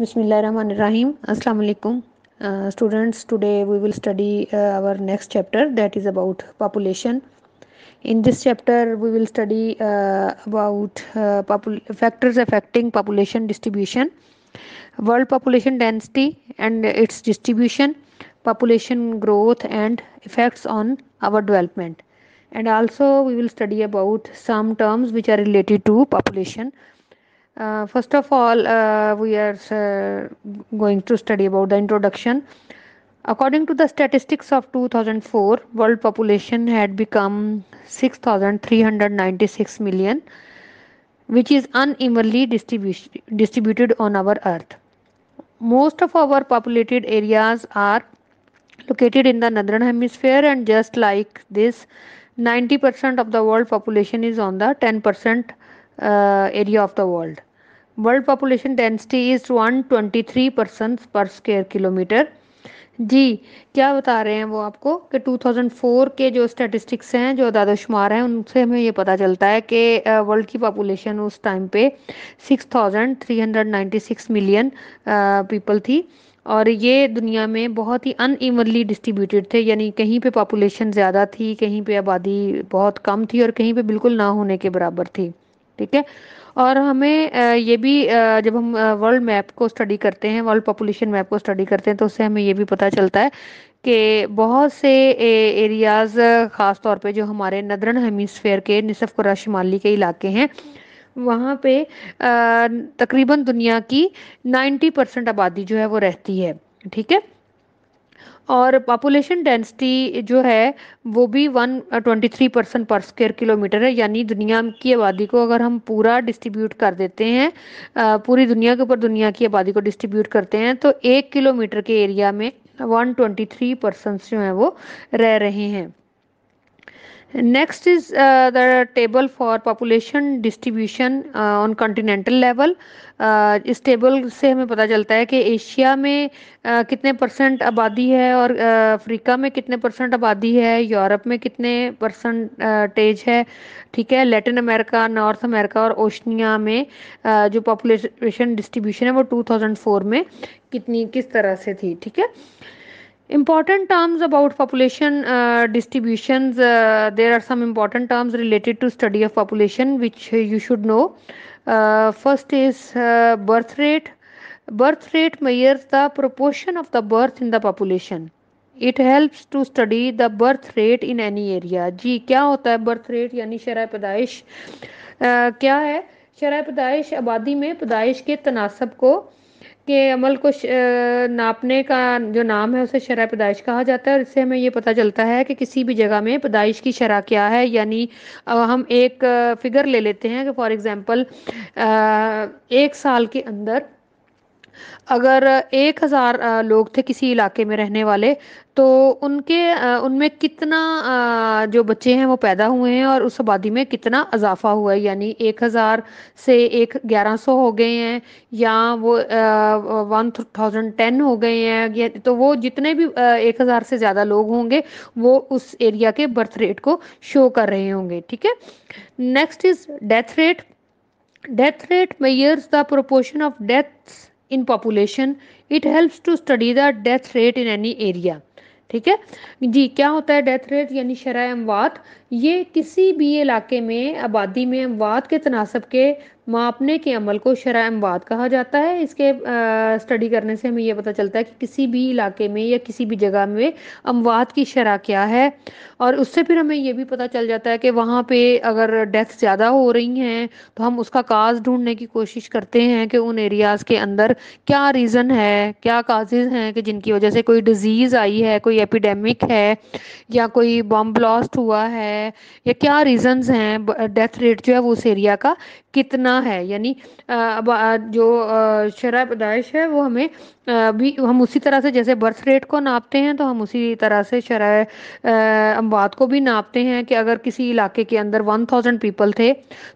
Bismillahirrahmanirrahim. Assalamu alaikum. Uh, students, today we will study uh, our next chapter that is about population. In this chapter, we will study uh, about uh, factors affecting population distribution, world population density and its distribution, population growth and effects on our development. And also, we will study about some terms which are related to population. Uh, first of all, uh, we are uh, going to study about the introduction. According to the statistics of 2004, world population had become 6,396 million, which is unevenly distribu- distributed on our earth. Most of our populated areas are located in the northern hemisphere, and just like this, 90% of the world population is on the 10% uh, area of the world density is one is 123 percent पर square kilometre जी क्या बता रहे हैं वो आपको कि 2004 के जो स्टैटिस्टिक्स हैं जो दादोशुमार हैं उनसे हमें ये पता चलता है कि वर्ल्ड की पॉपुलेशन उस टाइम पे 6,396 मिलियन पीपल थी और ये दुनिया में बहुत ही अनइवनली डिस्ट्रीब्यूटेड थे यानी कहीं पे पॉपुलेशन ज़्यादा थी कहीं पे आबादी बहुत कम थी और कहीं पे बिल्कुल ना होने के बराबर थी ठीक है और हमें ये भी जब हम वर्ल्ड मैप को स्टडी करते हैं वर्ल्ड पॉपुलेशन मैप को स्टडी करते हैं तो उससे हमें ये भी पता चलता है कि बहुत से एरियाज़ ख़ास तौर पे जो हमारे नदरन हेमिसफेयर के निसफ़ कुरा शुमाली के इलाके हैं वहाँ पे तकरीबन दुनिया की 90 परसेंट आबादी जो है वो रहती है ठीक है और पॉपुलेशन डेंसिटी जो है वो भी 123 परसेंट पर स्क्वेयर किलोमीटर है यानी दुनिया की आबादी को अगर हम पूरा डिस्ट्रीब्यूट कर देते हैं uh, पूरी दुनिया के ऊपर दुनिया की आबादी को डिस्ट्रीब्यूट करते हैं तो एक किलोमीटर के एरिया में 123 परसेंट जो हैं वो रह रहे हैं next is uh, the table for population distribution uh, on continental level uh, इस टेबल से हमें पता चलता है कि एशिया में uh, कितने परसेंट आबादी है और uh, अफ्रीका uh, में कितने परसेंट आबादी है यूरोप में कितने परसेंटेज uh, है ठीक है लैटिन अमेरिका नॉर्थ अमेरिका और ओशनिया में uh, जो पॉपुलेशन डिस्ट्रीब्यूशन है वो 2004 में कितनी किस तरह से थी ठीक है important terms about population uh, distributions uh, there are some important terms related to study of population which you should know uh, first is uh, birth rate birth rate measures the proportion of the birth in the population it helps to study the birth rate in any area जी क्या होता है birth rate यानी शरह पैदाइश क्या है शरह पैदाइश आबादी में पैदाइश के तनासब को uh, के अमल को नापने का जो नाम है उसे शरह पैदाइश कहा जाता है और इससे हमें ये पता चलता है कि किसी भी जगह में पैदाइश की शरह क्या है यानी हम एक फिगर ले लेते हैं कि फॉर एग्ज़ाम्पल एक साल के अंदर अगर एक हज़ार लोग थे किसी इलाके में रहने वाले तो उनके उनमें कितना जो बच्चे हैं वो पैदा हुए हैं और उस आबादी में कितना इजाफा हुआ है यानी एक हज़ार से एक ग्यारह सौ हो गए हैं या वो वन थाउजेंड टेन हो गए हैं तो वो जितने भी एक हज़ार से ज़्यादा लोग होंगे वो उस एरिया के बर्थ रेट को शो कर रहे होंगे ठीक है next is death rate death rate measures the proportion of deaths in population it helps to study the death rate in any area ठीक है जी क्या होता है डेथ रेट यानी शराय अमवात ये किसी भी इलाके में आबादी में अमवाद के तनासब के मापने के अमल को शरा अमवाद कहा जाता है इसके आ, स्टडी करने से हमें यह पता चलता है कि किसी भी इलाके में या किसी भी जगह में अमवात की शरह क्या है और उससे फिर हमें यह भी पता चल जाता है कि वहाँ पे अगर डेथ ज़्यादा हो रही हैं तो हम उसका काज ढूंढने की कोशिश करते हैं कि उन एरियाज़ के अंदर क्या रीज़न है क्या काजेज़ हैं कि जिनकी वजह से कोई डिज़ीज़ आई है कोई एपिडेमिक है या कोई बम ब्लास्ट हुआ है है या क्या रीजंस हैं डेथ रेट जो है वो उस एरिया का कितना है यानी जो शराब पैदाइश है वो हमें भी हम उसी तरह से जैसे बर्थ रेट को नापते हैं तो हम उसी तरह से शराय अमवात को भी नापते हैं कि अगर किसी इलाके के अंदर वन थाउजेंड पीपल थे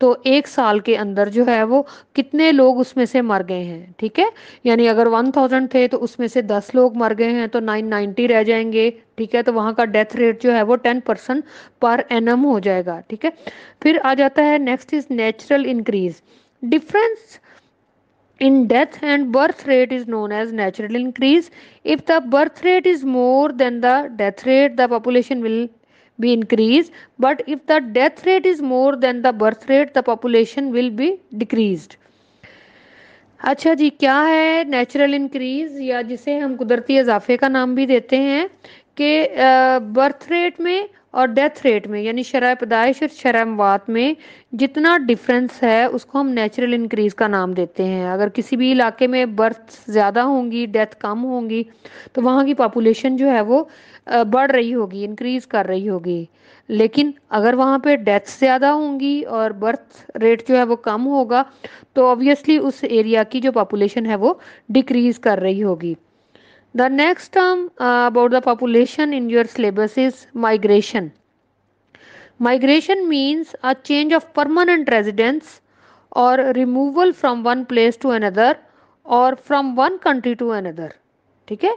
तो एक साल के अंदर जो है वो कितने लोग उसमें से मर गए हैं ठीक है यानी अगर वन थाउजेंड थे तो उसमें से दस लोग मर गए हैं तो नाइन नाइन्टी रह जाएंगे ठीक है तो वहां का डेथ रेट जो है वो टेन परसेंट पर एन हो जाएगा ठीक है फिर आ जाता है next is natural increase difference in death and birth rate is known as natural increase if the birth rate is more than the death rate the population will be increase but if the death rate is more than the birth rate the population will be decrease अच्छा जी क्या है natural increase या जिसे हम कुदरती इजाफे का नाम भी देते हैं कि बर्थ रेट में और डेथ रेट में यानी शराय पैदाइश और शराय मवात में जितना डिफरेंस है उसको हम नेचुरल इंक्रीज़ का नाम देते हैं अगर किसी भी इलाके में बर्थ ज़्यादा होंगी डेथ कम होंगी तो वहाँ की पॉपुलेशन जो है वो बढ़ रही होगी इंक्रीज़ कर रही होगी लेकिन अगर वहाँ पे डेथ ज़्यादा होंगी और बर्थ रेट जो है वो कम होगा तो ऑब्वियसली उस एरिया की जो पॉपुलेशन है वो डिक्रीज़ कर रही होगी The next term uh, about the population in your syllabus is migration. Migration means a change of permanent residence or removal from one place to another or from one country to another. ठीक है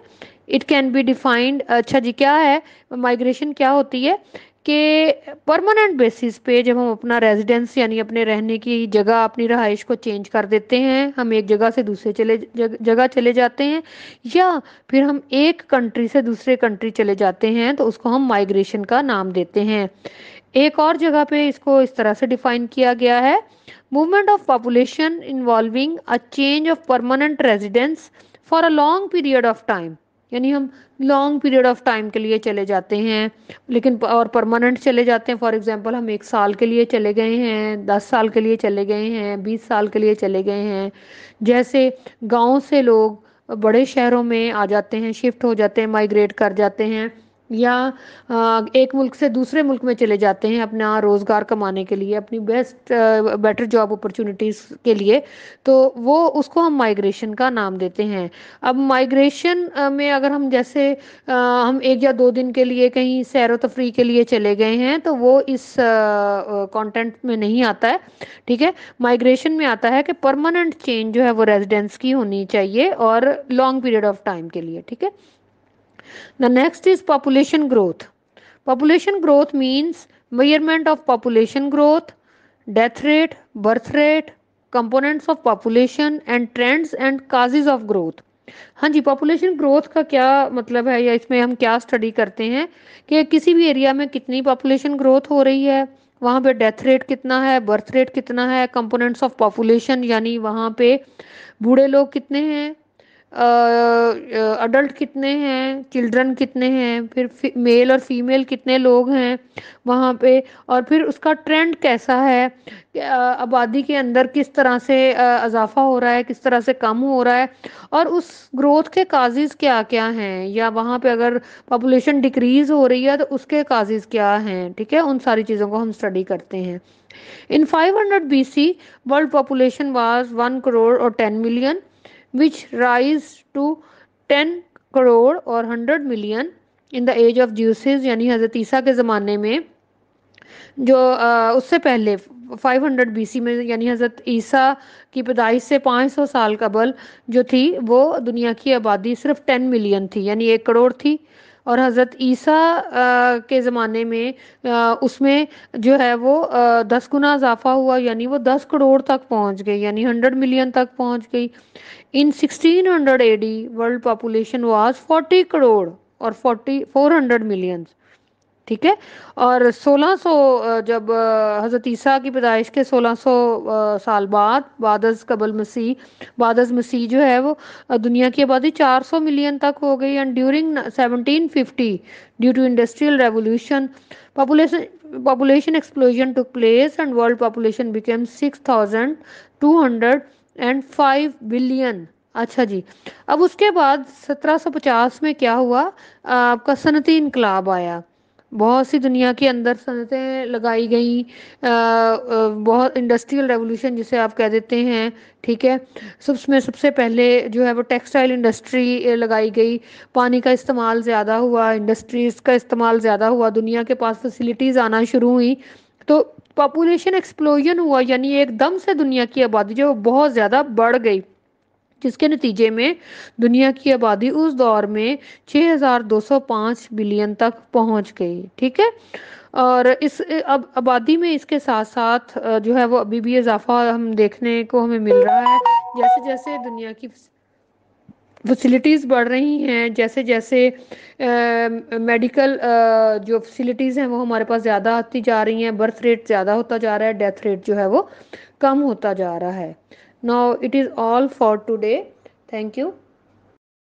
it can be defined अच्छा जी क्या है migration क्या होती है कि परमानेंट बेसिस पे जब हम अपना रेजिडेंस यानी अपने रहने की जगह अपनी रहाइश को चेंज कर देते हैं हम एक जगह से दूसरे चले जगह चले जाते हैं या फिर हम एक कंट्री से दूसरे कंट्री चले जाते हैं तो उसको हम माइग्रेशन का नाम देते हैं एक और जगह पे इसको इस तरह से डिफाइन किया गया है movement of population involving a change of permanent residence for a long period of time यानी हम लॉन्ग पीरियड ऑफ टाइम के लिए चले जाते हैं लेकिन और परमानेंट चले जाते हैं फॉर एग्जांपल हम एक साल के लिए चले गए हैं दस साल के लिए चले गए हैं बीस साल के लिए चले गए हैं जैसे गांव से लोग बड़े शहरों में आ जाते हैं शिफ्ट हो जाते हैं माइग्रेट कर जाते हैं या एक मुल्क से दूसरे मुल्क में चले जाते हैं अपना रोज़गार कमाने के लिए अपनी बेस्ट बेटर जॉब अपॉर्चुनिटीज़ के लिए तो वो उसको हम माइग्रेशन का नाम देते हैं अब माइग्रेशन में अगर हम जैसे हम एक या दो दिन के लिए कहीं सैर तफरी के लिए चले गए हैं तो वो इस कंटेंट में नहीं आता है ठीक है माइग्रेशन में आता है कि परमानेंट चेंज जो है वो रेजिडेंस की होनी चाहिए और लॉन्ग पीरियड ऑफ टाइम के लिए ठीक है the next is population growth population growth means measurement of population growth death rate birth rate components of population and trends and causes of growth हाँ जी पॉपुलेशन ग्रोथ का क्या मतलब है या इसमें हम क्या स्टडी करते हैं कि किसी भी एरिया में कितनी पॉपुलेशन ग्रोथ हो रही है वहाँ पे डेथ रेट कितना है बर्थ रेट कितना है कंपोनेंट्स ऑफ पॉपुलेशन यानी वहाँ पे बूढ़े लोग कितने हैं अडल्ट कितने हैं चिल्ड्रन कितने हैं फिर मेल और फीमेल कितने लोग हैं वहाँ पे और फिर उसका ट्रेंड कैसा है आबादी के अंदर किस तरह से इजाफा हो रहा है किस तरह से कम हो रहा है और उस ग्रोथ के काजिज़ क्या क्या हैं या वहाँ पे अगर पॉपुलेशन डिक्रीज़ हो रही है तो उसके काजिज़ क्या हैं ठीक है उन सारी चीज़ों को हम स्टडी करते हैं in 500 BC world population was one crore और ten million which rise to 10 crore or 100 million in the age of Jesus यानी हज़रत ईसा के ज़माने में जो आ, उससे पहले 500 BC में यानी हज़रत ईसा की पैदाइश से 500 साल कबल जो थी वो दुनिया की आबादी सिर्फ 10 मिलियन थी यानी एक करोड़ थी और हज़रत ईसा के ज़माने में आ, उसमें जो है वो आ, दस गुना इजाफा हुआ यानी वो दस करोड़ तक पहुंच गई यानी हंड्रेड मिलियन तक पहुंच गई in sixteen hundred the world population was forty crore और फोर्टी फोर हंड्रेड मिलियंस ठीक है और 1600 जब हज़रत ईसा की पैदाइश के 1600 साल बाद बादस कबल मसीह बादस मसीह जो है वो दुनिया की आबादी 400 मिलियन तक हो गई and during 1750 due to industrial revolution population explosion took place and world population became population and five billion अच्छा जी अब उसके बाद 1750 में क्या हुआ आपका सनती इनकलाब आया बहुत सी दुनिया के अंदर सनतें लगाई गई बहुत इंडस्ट्रियल रेवोल्यूशन जिसे आप कह देते हैं ठीक है सब में सबसे पहले जो है वो टेक्सटाइल इंडस्ट्री लगाई गई पानी का इस्तेमाल ज़्यादा हुआ इंडस्ट्रीज़ का इस्तेमाल ज़्यादा हुआ दुनिया के पास फैसिलिटीज़ आना शुरू हुई तो पॉपुलेशन एक्सप्लोजन हुआ यानी एकदम से दुनिया की आबादी जो बहुत ज़्यादा बढ़ गई जिसके नतीजे में दुनिया की आबादी उस दौर में 6,205 बिलियन तक पहुंच गई ठीक है और इस अब आबादी में इसके साथ साथ जो है वो अभी भी इजाफा हम देखने को हमें मिल रहा है जैसे जैसे दुनिया की फैसिलिटीज़ बढ़ रही हैं जैसे जैसे मेडिकल जो फैसिलिटीज़ हैं वो हमारे पास ज़्यादा आती जा रही हैं बर्थ रेट ज़्यादा होता जा रहा है डेथ रेट जो है वो कम होता जा रहा है now it is all for today thank you